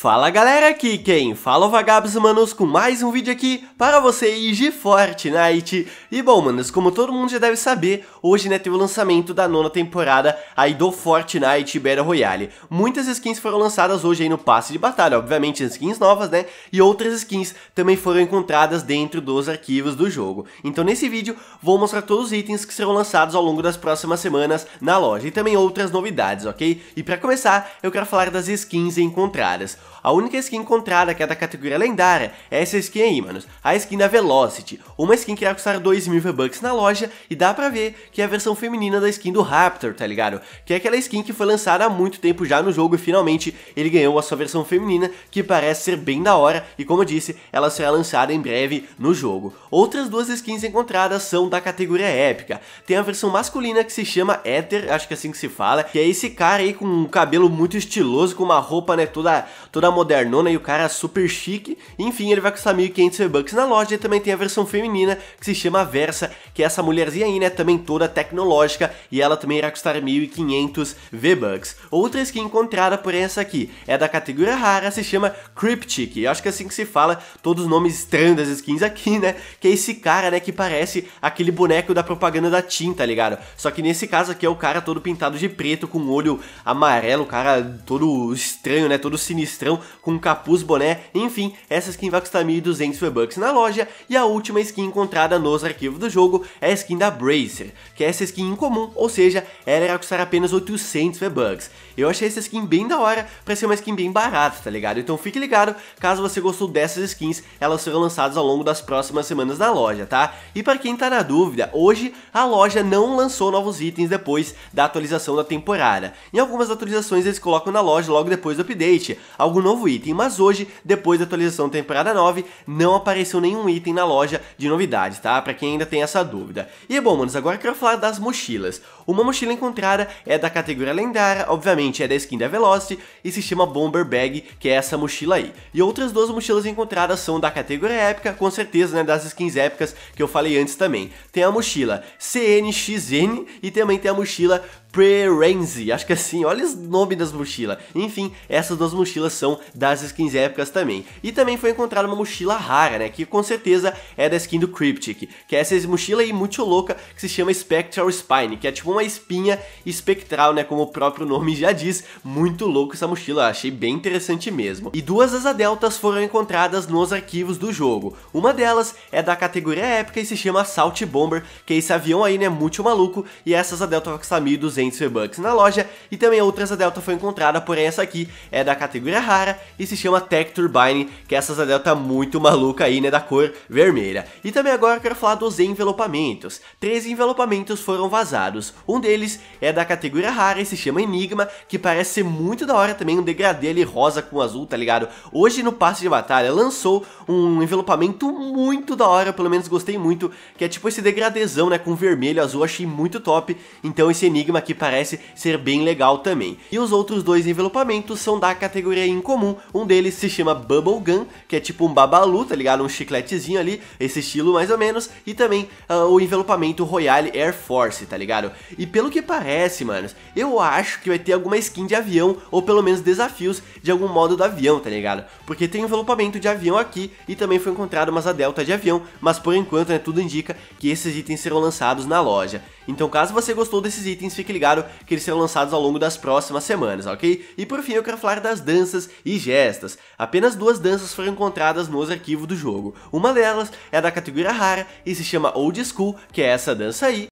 Fala galera, aqui quem fala é o Vagabos Manos com mais um vídeo aqui para vocês de Fortnite. E bom, manos, como todo mundo já deve saber, hoje né, teve o lançamento da nona temporada aí do Fortnite Battle Royale. Muitas skins foram lançadas hoje aí no passe de batalha, obviamente skins novas, né? E outras skins também foram encontradas dentro dos arquivos do jogo. Então nesse vídeo vou mostrar todos os itens que serão lançados ao longo das próximas semanas na loja e também outras novidades, ok? E para começar, eu quero falar das skins encontradas. A única skin encontrada que é da categoria lendária é essa skin aí, manos, a skin da Velocity, uma skin que irá custar 2 mil V-Bucks na loja e dá pra ver que é a versão feminina da skin do Raptor, tá ligado? Que é aquela skin que foi lançada há muito tempo já no jogo e finalmente ele ganhou a sua versão feminina, que parece ser bem da hora e como eu disse, ela será lançada em breve no jogo. Outras duas skins encontradas são da categoria épica, tem a versão masculina que se chama Ether, acho que é assim que se fala, que é esse cara aí com um cabelo muito estiloso, com uma roupa né, toda, toda toda modernona e o cara super chique. Enfim, ele vai custar 1.500 V-Bucks na loja e também tem a versão feminina que se chama Versa, que é essa mulherzinha aí, né, também toda tecnológica e ela também irá custar 1.500 V-Bucks. Outra skin encontrada, porém, é essa aqui é da categoria rara, se chama Cryptic. Eu acho que é assim que se fala todos os nomes estranhos das skins aqui, né? Que é esse cara, né, que parece aquele boneco da propaganda da Tim, tá ligado? Só que nesse caso aqui é o cara todo pintado de preto, com olho amarelo, o cara todo estranho, né, todo sinistro com capuz, boné, enfim, essa skin vai custar 1.200 V-Bucks na loja. E a última skin encontrada nos arquivos do jogo é a skin da Bracer, que é essa skin incomum, ou seja, ela irá custar apenas 800 V-Bucks. Eu achei essa skin bem da hora pra ser uma skin bem barata, tá ligado? Então fique ligado, caso você gostou dessas skins, elas serão lançadas ao longo das próximas semanas na loja, tá? E pra quem tá na dúvida, hoje a loja não lançou novos itens depois da atualização da temporada. Em algumas atualizações eles colocam na loja logo depois do update, algum novo item, mas hoje, depois da atualização da temporada 9, não apareceu nenhum item na loja de novidades, tá? Pra quem ainda tem essa dúvida. E bom, manos, agora eu quero falar das mochilas. Uma mochila encontrada é da categoria lendária, obviamente, é da skin da Velocity e se chama Bomber Bag, que é essa mochila aí. E outras duas mochilas encontradas são da categoria épica, com certeza, né, das skins épicas que eu falei antes também. Tem a mochila CNXN e também tem a mochila Sperenzi, acho que é assim, olha os nome das mochilas. Enfim, essas duas mochilas são das skins épicas também. E também foi encontrada uma mochila rara, né, que com certeza é da skin do Cryptic, que é essa mochila aí muito louca que se chama Spectral Spine, que é tipo uma espinha espectral, né, como o próprio nome já diz, muito louco essa mochila, achei bem interessante mesmo. E duas asa deltas foram encontradas nos arquivos do jogo, uma delas é da categoria épica e se chama Salt Bomber, que é esse avião aí, né, é muito maluco, e essa asa delta Rockstar 1200 600 V-Bucks na loja e também outras a Delta foi encontrada, porém essa aqui é da categoria rara e se chama Tech Turbine, que é essa Asa Delta muito maluca aí, né, da cor vermelha. E também agora eu quero falar dos envelopamentos. Três envelopamentos foram vazados, um deles é da categoria rara e se chama Enigma, que parece ser muito da hora também, um degradê ali rosa com azul, tá ligado? Hoje no passe de batalha lançou um envelopamento muito da hora, pelo menos gostei muito, que é tipo esse degradezão, né, com vermelho, azul, achei muito top, então esse Enigma aqui que parece ser bem legal também. E os outros dois envelopamentos são da categoria incomum, um deles se chama Bubble Gun, que é tipo um babalu, tá ligado? Um chicletezinho ali, esse estilo mais ou menos, e também uh, o envelopamento Royale Air Force, tá ligado? E pelo que parece, manos, eu acho que vai ter alguma skin de avião, ou pelo menos desafios de algum modo do avião, tá ligado? Porque tem envelopamento de avião aqui, e também foi encontrado uma delta de avião, mas por enquanto, né, tudo indica que esses itens serão lançados na loja. Então caso você gostou desses itens, fique ligado ligado que eles serão lançados ao longo das próximas semanas, ok? E por fim eu quero falar das danças e gestas. Apenas duas danças foram encontradas nos arquivos do jogo. Uma delas é da categoria rara e se chama Old School, que é essa dança aí.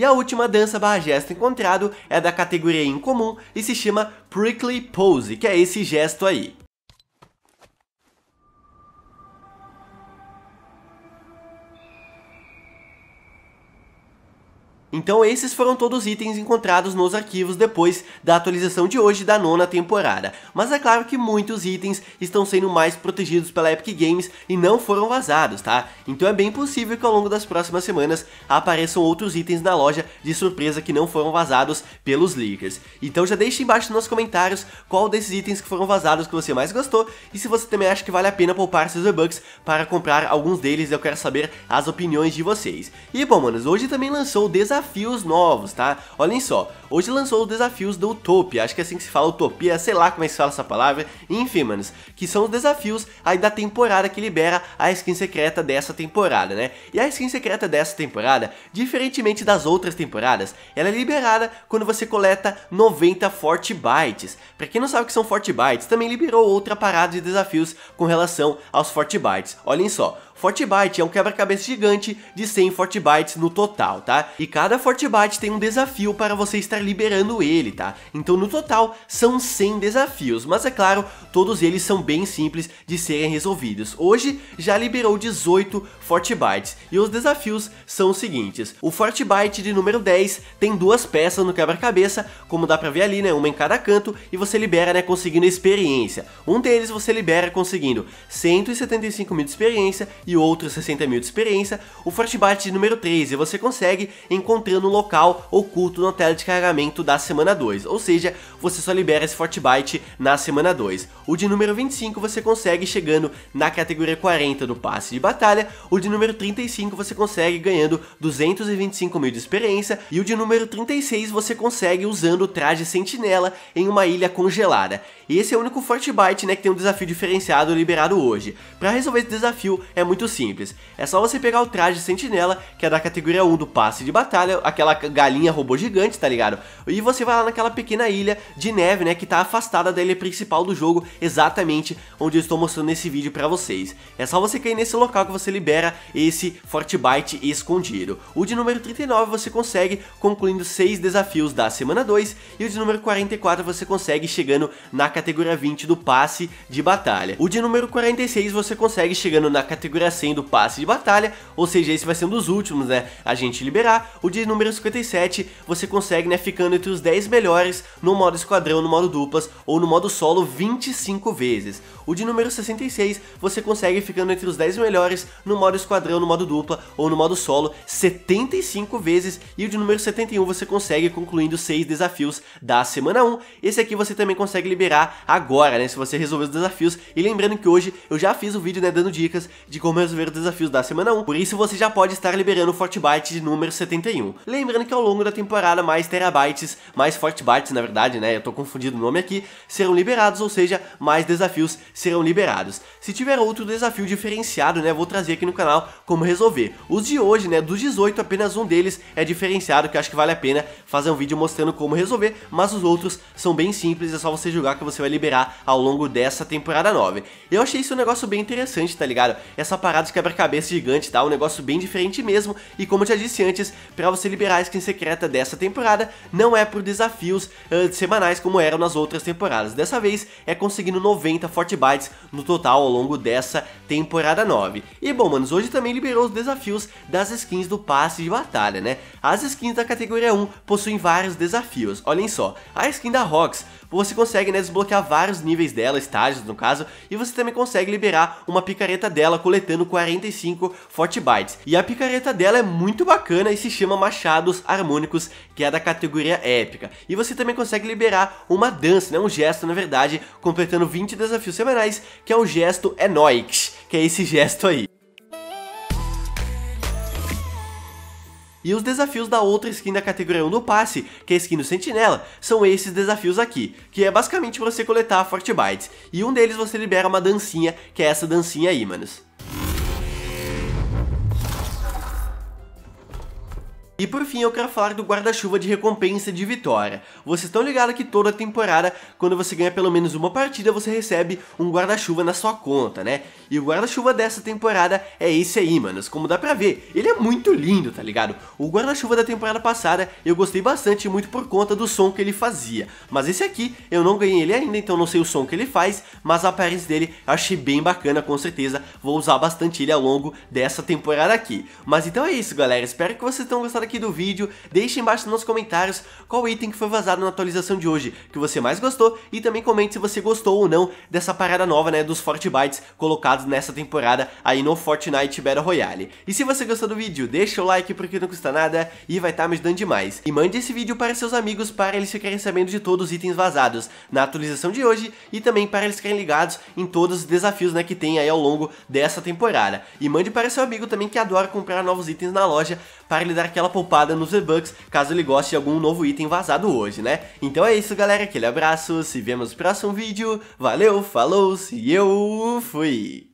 E a última dança barra gesto encontrado é da categoria incomum e se chama Prickly Pose, que é esse gesto aí. Então esses foram todos os itens encontrados nos arquivos depois da atualização de hoje da nona temporada. Mas é claro que muitos itens estão sendo mais protegidos pela Epic Games e não foram vazados, tá? Então é bem possível que ao longo das próximas semanas apareçam outros itens na loja de surpresa que não foram vazados pelos leakers. Então já deixe embaixo nos comentários qual desses itens que foram vazados que você mais gostou e se você também acha que vale a pena poupar seus V-Bucks para comprar alguns deles, eu quero saber as opiniões de vocês. E bom, manos, hoje também lançou o desafio desafios novos, tá? Olhem só, hoje lançou os desafios da Utopia, acho que é assim que se fala Utopia, sei lá como é que se fala essa palavra, enfim, manos, que são os desafios aí da temporada que libera a skin secreta dessa temporada, né? E a skin secreta dessa temporada, diferentemente das outras temporadas, ela é liberada quando você coleta 90 Forte Bytes. Pra quem não sabe o que são Forte Bytes, também liberou outra parada de desafios com relação aos Forte Bytes. Olhem só, Forte Byte é um quebra-cabeça gigante de 100 Forte Bytes no total, tá? E cada cada Fortibate tem um desafio para você estar liberando ele, tá? Então no total são 100 desafios, mas é claro, todos eles são bem simples de serem resolvidos. Hoje já liberou 18 Fortibites e os desafios são os seguintes. O Fortibite de número 10 tem duas peças no quebra-cabeça, como dá pra ver ali, né? Uma em cada canto e você libera, né? Conseguindo experiência. Um deles você libera conseguindo 175 mil de experiência e outro 60 mil de experiência. O Fortibite de número 13 você consegue encontrar encontrando um local oculto na tela de carregamento da semana 2, ou seja, você só libera esse Fort Byte na semana 2. O de número 25 você consegue chegando na categoria 40 do passe de batalha, o de número 35 você consegue ganhando 225 mil de experiência, e o de número 36 você consegue usando o traje sentinela em uma ilha congelada. E esse é o único Fort Byte né, que tem um desafio diferenciado liberado hoje. Para resolver esse desafio é muito simples, é só você pegar o traje sentinela, que é da categoria 1 do passe de batalha, olha aquela galinha robô gigante, tá ligado? E você vai lá naquela pequena ilha de neve, né, que tá afastada da ilha principal do jogo, exatamente onde eu estou mostrando esse vídeo pra vocês. É só você cair nesse local que você libera esse Fortbyte escondido. O de número 39 você consegue concluindo 6 desafios da semana 2 e o de número 44 você consegue chegando na categoria 20 do passe de batalha. O de número 46 você consegue chegando na categoria 100 do passe de batalha, ou seja, esse vai ser um dos últimos, né, a gente liberar. O de de número 57 você consegue, né, ficando entre os 10 melhores no modo esquadrão, no modo duplas ou no modo solo 25 vezes. O de número 66 você consegue ficando entre os 10 melhores no modo esquadrão, no modo dupla ou no modo solo 75 vezes e o de número 71 você consegue concluindo 6 desafios da semana 1. Esse aqui você também consegue liberar agora, né, se você resolver os desafios. E lembrando que hoje eu já fiz o vídeo, né, dando dicas de como resolver os desafios da semana 1. Por isso você já pode estar liberando o Fortnite de número 71. Lembrando que ao longo da temporada, mais terabytes, mais fortbytes na verdade, né, eu tô confundindo o nome aqui, serão liberados, ou seja, mais desafios serão liberados. Se tiver outro desafio diferenciado, né, vou trazer aqui no canal como resolver. Os de hoje, né, dos 18, apenas um deles é diferenciado, que acho que vale a pena fazer um vídeo mostrando como resolver, mas os outros são bem simples, é só você jogar que você vai liberar ao longo dessa temporada 9. Eu achei isso um negócio bem interessante, tá ligado? Essa parada de quebra-cabeça gigante, tá? Um negócio bem diferente mesmo, e como eu já disse antes, pra você a Liberais secreta dessa temporada não é por desafios uh, semanais como eram nas outras temporadas. Dessa vez é conseguindo 90 Forte Bytes no total ao longo dessa temporada 9. E bom, manos, hoje também liberou os desafios das skins do passe de batalha, né? As skins da categoria 1 possuem vários desafios. Olhem só, a skin da Rox, você consegue né, desbloquear vários níveis dela, estágios no caso, e você também consegue liberar uma picareta dela coletando 45 Forte Bytes. E a picareta dela é muito bacana e se chama machados harmônicos, que é da categoria épica. E você também consegue liberar uma dança, né, um gesto na verdade, completando 20 desafios semanais, que é o gesto Enoix, que é esse gesto aí. E os desafios da outra skin da categoria 1 do passe, que é a skin do Sentinela, são esses desafios aqui, que é basicamente você coletar Fortbytes. E um deles você libera uma dancinha, que é essa dancinha aí, manos. E por fim, eu quero falar do guarda-chuva de recompensa de vitória. Vocês estão ligados que toda temporada, quando você ganha pelo menos uma partida, você recebe um guarda-chuva na sua conta, né? E o guarda-chuva dessa temporada é esse aí, manos. Como dá pra ver, ele é muito lindo, tá ligado? O guarda-chuva da temporada passada eu gostei bastante, muito por conta do som que ele fazia. Mas esse aqui, eu não ganhei ele ainda, então não sei o som que ele faz, mas a aparência dele eu achei bem bacana, com certeza. Vou usar bastante ele ao longo dessa temporada aqui. Mas então é isso, galera. Espero que vocês tenham gostado aqui do vídeo, deixe embaixo nos comentários qual item que foi vazado na atualização de hoje que você mais gostou e também comente se você gostou ou não dessa parada nova, né, dos Fortnite Bytes colocados nessa temporada aí no Fortnite Battle Royale. E se você gostou do vídeo, deixa o like porque não custa nada e vai estar tá me ajudando demais. E mande esse vídeo para seus amigos para eles ficarem sabendo de todos os itens vazados na atualização de hoje e também para eles ficarem ligados em todos os desafios, né, que tem aí ao longo dessa temporada. E mande para seu amigo também que adora comprar novos itens na loja para ele dar aquela poupada nos V-Bucks, caso ele goste de algum novo item vazado hoje, né? Então é isso, galera. Aquele abraço, se vemos no próximo vídeo. Valeu, falou, e eu fui!